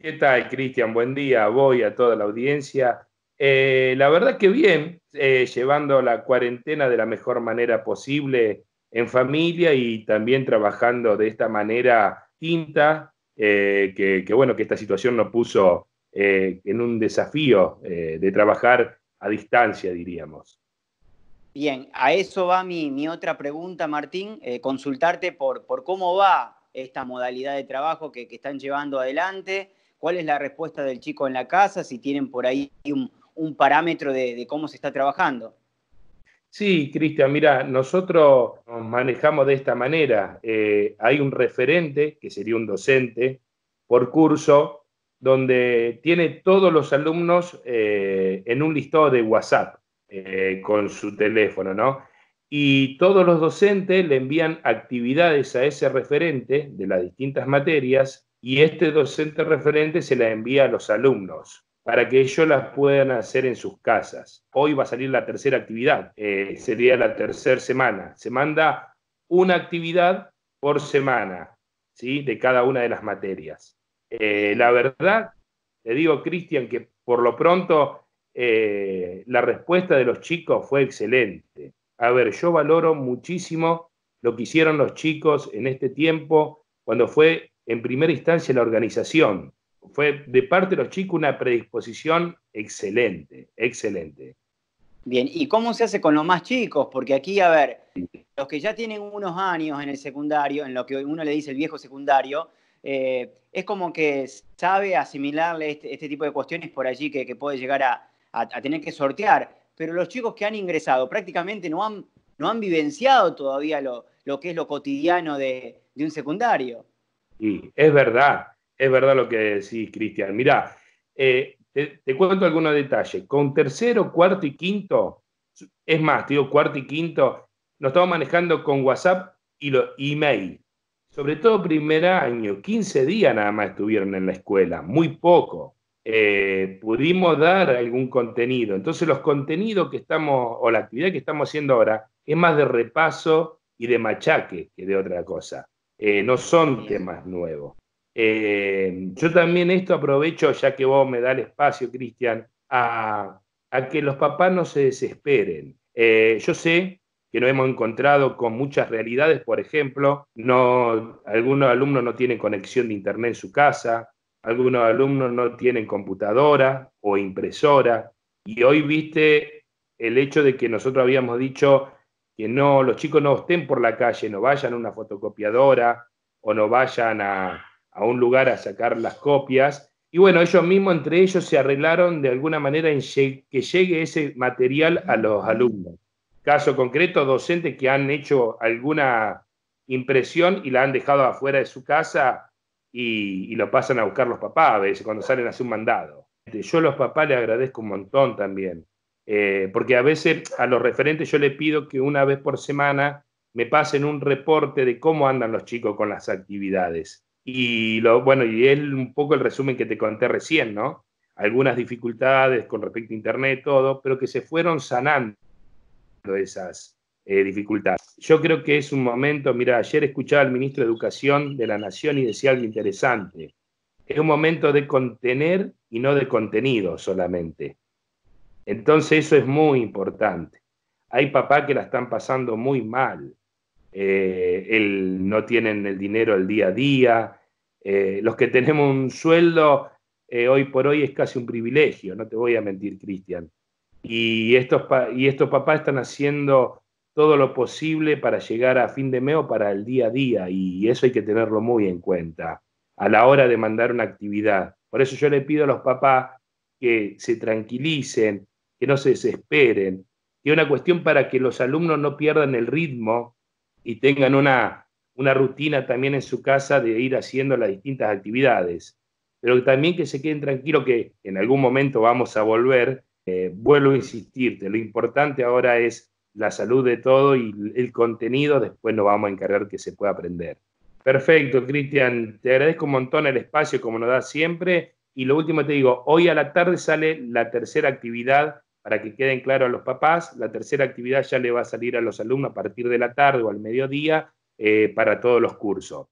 ¿Qué tal, Cristian? Buen día voy a toda la audiencia. Eh, la verdad que bien, eh, llevando la cuarentena de la mejor manera posible en familia y también trabajando de esta manera tinta, eh, que, bueno, que esta situación nos puso en un desafío de trabajar a distancia, diríamos. Bien, a eso va mi, mi otra pregunta, Martín, eh, consultarte por, por, cómo va esta modalidad de trabajo que, están llevando adelante, cuál es la respuesta del chico en la casa, si tienen por ahí un, parámetro de, cómo se está trabajando. Sí, Cristian, mira, nosotros nos manejamos de esta manera. Eh, hay un referente, que sería un docente, por curso, donde tiene todos los alumnos eh, en un listado de WhatsApp eh, con su teléfono, ¿no? Y todos los docentes le envían actividades a ese referente de las distintas materias y este docente referente se la envía a los alumnos para que ellos las puedan hacer en sus casas. Hoy va a salir la tercera actividad, eh, sería la tercera semana. Se manda una actividad por semana, ¿sí? De cada una de las materias. Eh, la verdad, te digo, Cristian, que por lo pronto eh, la respuesta de los chicos fue excelente. A ver, yo valoro muchísimo lo que hicieron los chicos en este tiempo, cuando fue en primera instancia la organización. Fue de parte de los chicos una predisposición excelente, excelente. Bien, ¿y cómo se hace con los más chicos? Porque aquí, a ver, los que ya tienen unos años en el secundario, en lo que uno le dice el viejo secundario, eh, es como que sabe asimilarle este, este, tipo de cuestiones por allí que puede llegar a, a, tener que sortear, pero los chicos que han ingresado prácticamente no han, no han vivenciado todavía lo, que es lo cotidiano de, un secundario. Sí, es verdad, es verdad lo que decís, Cristian. Mirá, eh, te, cuento algunos detalles. Con tercero, cuarto y quinto, es más, digo cuarto y quinto, nos estamos manejando con WhatsApp y lo, email. Sobre todo primer año, 15 días nada más estuvieron en la escuela, muy poco. Eh, pudimos dar algún contenido. Entonces los contenidos que estamos, o la actividad que estamos haciendo ahora, es más de repaso y de machaque que de otra cosa. Eh, no son temas nuevos. Eh, yo también esto aprovecho, ya que vos me das el espacio, Cristian, a, que los papás no se desesperen. yo sé que nos hemos encontrado con muchas realidades, por ejemplo, algunos alumnos no tienen conexión de internet en su casa, algunos alumnos no tienen computadora o impresora, y hoy viste el hecho de que nosotros habíamos dicho que no, los chicos no estén por la calle, no vayan a una fotocopiadora o no vayan a, un lugar a sacar las copias. Y bueno, ellos mismos entre ellos se arreglaron de alguna manera en que llegue ese material a los alumnos. Caso concreto, docentes que han hecho alguna impresión y la han dejado afuera de su casa y, lo pasan a buscar los papás a veces cuando salen a hacer un mandado. Este, yo a los papás les agradezco un montón también, eh, porque a veces a los referentes yo les pido que una vez por semana me pasen un reporte de cómo andan los chicos con las actividades. Y lo, bueno, y es un poco el resumen que te conté recién, ¿no? Algunas dificultades con respecto a Internet, todo, pero que se fueron sanando esas, eh, Yo creo que es un momento, mira, ayer escuchaba al ministro de Educación de la Nación y decía algo interesante. Es un momento de contener y no de contenido solamente. Entonces eso es muy importante. Hay papás que la están pasando muy mal. Eh, no tienen el dinero el día a día. Eh, los que tenemos un sueldo hoy por hoy es casi un privilegio, no te voy a mentir, Cristian. Y estos, y estos papás están haciendo todo lo posible para llegar a fin de mes o para el día a día y eso hay que tenerlo muy en cuenta a la hora de mandar una actividad. Por eso yo le pido a los papás que se tranquilicen, que no se desesperen, que es una cuestión para que los alumnos no pierdan el ritmo y tengan una, rutina también en su casa de ir haciendo las distintas actividades, pero también que se queden tranquilos que en algún momento vamos a volver. Eh, vuelvo a insistirte, lo importante ahora es la salud de todo y el contenido después nos vamos a encargar que se pueda aprender. Perfecto, Cristian, te agradezco un montón el espacio como nos da siempre. Y lo último te digo, hoy a la tarde sale la tercera actividad, para que queden claros a los papás, la tercera actividad ya le va a salir a los alumnos a partir de la tarde o al mediodía eh, para todos los cursos.